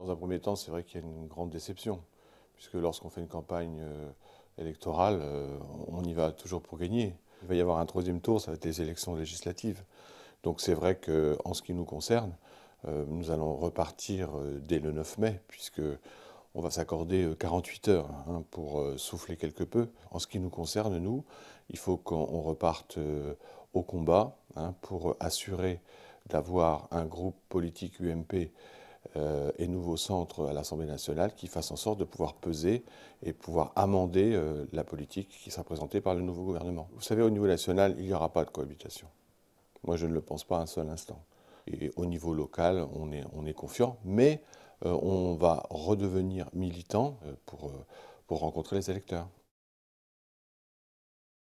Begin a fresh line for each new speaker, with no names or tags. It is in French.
Dans un premier temps, c'est vrai qu'il y a une grande déception, puisque lorsqu'on fait une campagne euh, électorale, euh, on y va toujours pour gagner. Il va y avoir un troisième tour, ça va être les élections législatives. Donc c'est vrai qu'en ce qui nous concerne, euh, nous allons repartir dès le 9 mai, puisque on va s'accorder 48 heures hein, pour souffler quelque peu. En ce qui nous concerne, nous, il faut qu'on reparte au combat hein, pour assurer d'avoir un groupe politique UMP euh, et nouveaux centres à l'Assemblée nationale qui fassent en sorte de pouvoir peser et pouvoir amender euh, la politique qui sera présentée par le nouveau gouvernement. Vous savez, au niveau national, il n'y aura pas de cohabitation. Moi, je ne le pense pas un seul instant. Et au niveau local, on est, on est confiant, mais euh, on va redevenir militant pour, pour rencontrer les électeurs.